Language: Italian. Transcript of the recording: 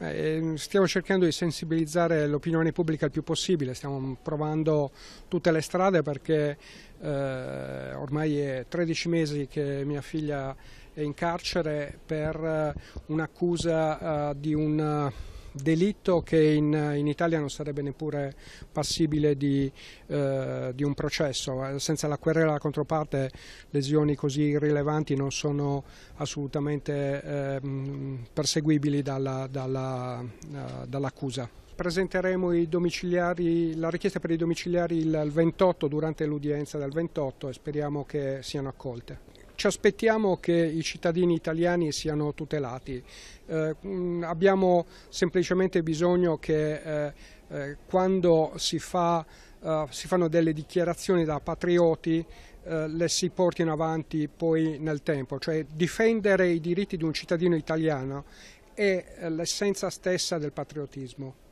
Eh, stiamo cercando di sensibilizzare l'opinione pubblica il più possibile, stiamo provando tutte le strade perché eh, ormai è 13 mesi che mia figlia è in carcere per eh, un'accusa eh, di un delitto che in, in, Italia non sarebbe neppure passibile di, eh, di, un processo. Eh, senza la querela della controparte lesioni così rilevanti non sono assolutamente eh, perseguibili dall'accusa. Dalla, eh, dall Presenteremo la richiesta per i domiciliari il 28 durante l'udienza del 28 e speriamo che siano accolte. Ci aspettiamo che i cittadini italiani siano tutelati, eh, mm, abbiamo semplicemente bisogno che eh, eh, quando si, fa, eh, si, fanno delle dichiarazioni da patrioti eh, le si portino avanti poi nel tempo, cioè difendere i diritti di un cittadino italiano è eh, l'essenza stessa del patriottismo.